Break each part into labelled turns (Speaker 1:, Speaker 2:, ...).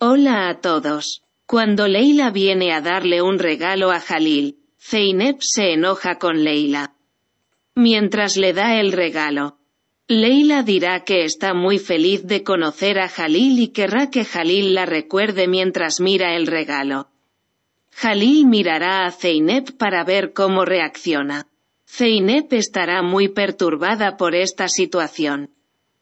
Speaker 1: Hola a todos. Cuando Leila viene a darle un regalo a Jalil, Zeynep se enoja con Leila. Mientras le da el regalo, Leila dirá que está muy feliz de conocer a Jalil y querrá que Jalil la recuerde mientras mira el regalo. Jalil mirará a Zeynep para ver cómo reacciona. Zeynep estará muy perturbada por esta situación.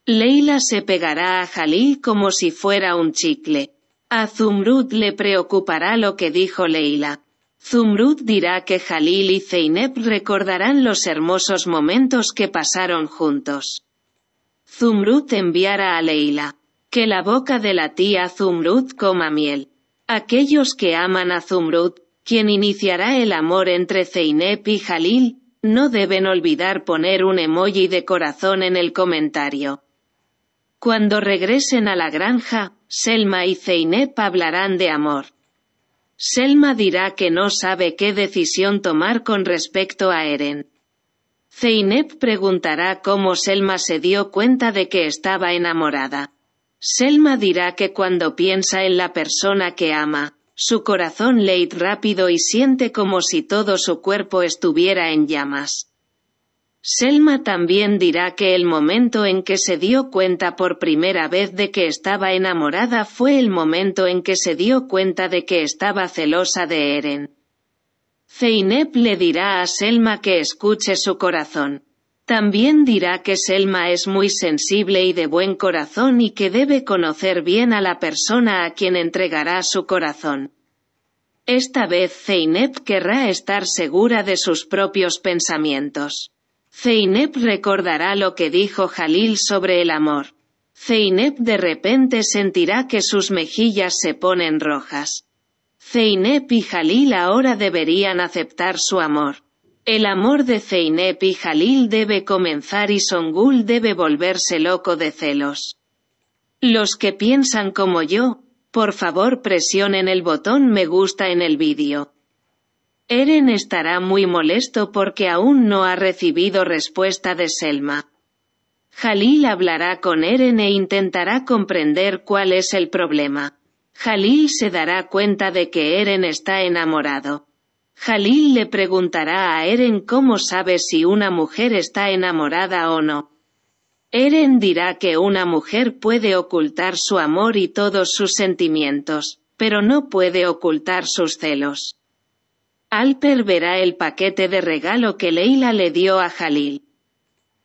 Speaker 1: Leila se pegará a Jalil como si fuera un chicle. A Zumrud le preocupará lo que dijo Leila. Zumrud dirá que Jalil y Zeynep recordarán los hermosos momentos que pasaron juntos. Zumrud enviará a Leila. Que la boca de la tía Zumrud coma miel. Aquellos que aman a Zumrud, quien iniciará el amor entre Zeynep y Jalil, no deben olvidar poner un emoji de corazón en el comentario. Cuando regresen a la granja, Selma y Zeynep hablarán de amor. Selma dirá que no sabe qué decisión tomar con respecto a Eren. Zeynep preguntará cómo Selma se dio cuenta de que estaba enamorada. Selma dirá que cuando piensa en la persona que ama, su corazón le rápido y siente como si todo su cuerpo estuviera en llamas. Selma también dirá que el momento en que se dio cuenta por primera vez de que estaba enamorada fue el momento en que se dio cuenta de que estaba celosa de Eren. Zeinep le dirá a Selma que escuche su corazón. También dirá que Selma es muy sensible y de buen corazón y que debe conocer bien a la persona a quien entregará su corazón. Esta vez Zeinep querrá estar segura de sus propios pensamientos. Zeynep recordará lo que dijo Jalil sobre el amor. Zeynep de repente sentirá que sus mejillas se ponen rojas. Zeynep y Jalil ahora deberían aceptar su amor. El amor de Zeynep y Jalil debe comenzar y Songul debe volverse loco de celos. Los que piensan como yo, por favor presionen el botón me gusta en el vídeo. Eren estará muy molesto porque aún no ha recibido respuesta de Selma. Jalil hablará con Eren e intentará comprender cuál es el problema. Jalil se dará cuenta de que Eren está enamorado. Jalil le preguntará a Eren cómo sabe si una mujer está enamorada o no. Eren dirá que una mujer puede ocultar su amor y todos sus sentimientos, pero no puede ocultar sus celos. Alper verá el paquete de regalo que Leila le dio a Jalil.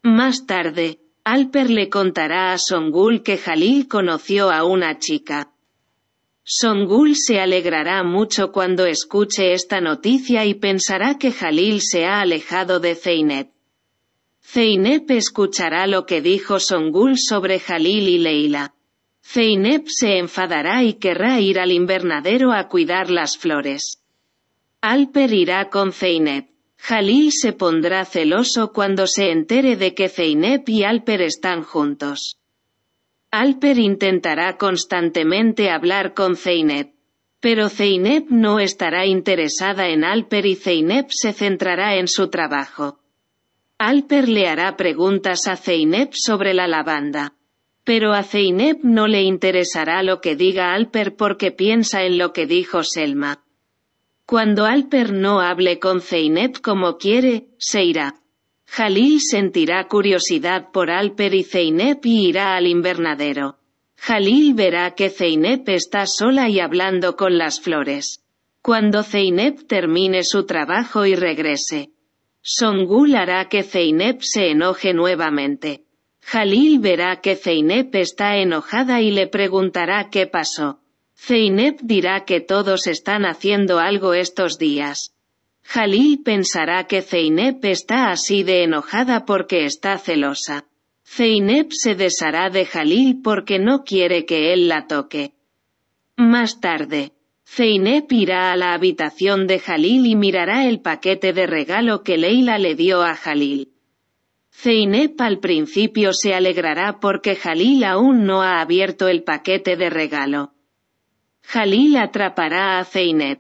Speaker 1: Más tarde, Alper le contará a Songul que Jalil conoció a una chica. Songul se alegrará mucho cuando escuche esta noticia y pensará que Jalil se ha alejado de Zeynep. Zeynep escuchará lo que dijo Songul sobre Jalil y Leila. Zeynep se enfadará y querrá ir al invernadero a cuidar las flores. Alper irá con Zeynep. Halil se pondrá celoso cuando se entere de que Zeynep y Alper están juntos. Alper intentará constantemente hablar con Zeynep. Pero Zeynep no estará interesada en Alper y Zeynep se centrará en su trabajo. Alper le hará preguntas a Zeynep sobre la lavanda. Pero a Zeynep no le interesará lo que diga Alper porque piensa en lo que dijo Selma. Cuando Alper no hable con Zeynep como quiere, se irá. Jalil sentirá curiosidad por Alper y Zeynep y irá al invernadero. Jalil verá que Zeynep está sola y hablando con las flores. Cuando Zeynep termine su trabajo y regrese. Songul hará que Zeynep se enoje nuevamente. Jalil verá que Zeynep está enojada y le preguntará qué pasó. Zeynep dirá que todos están haciendo algo estos días. Jalil pensará que Zeynep está así de enojada porque está celosa. Zeynep se deshará de Jalil porque no quiere que él la toque. Más tarde, Zeynep irá a la habitación de Jalil y mirará el paquete de regalo que Leila le dio a Jalil. Zeynep al principio se alegrará porque Jalil aún no ha abierto el paquete de regalo. Jalil atrapará a Zeynep.